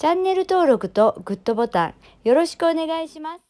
チャンネル登録とグッドボタンよろしくお願いします。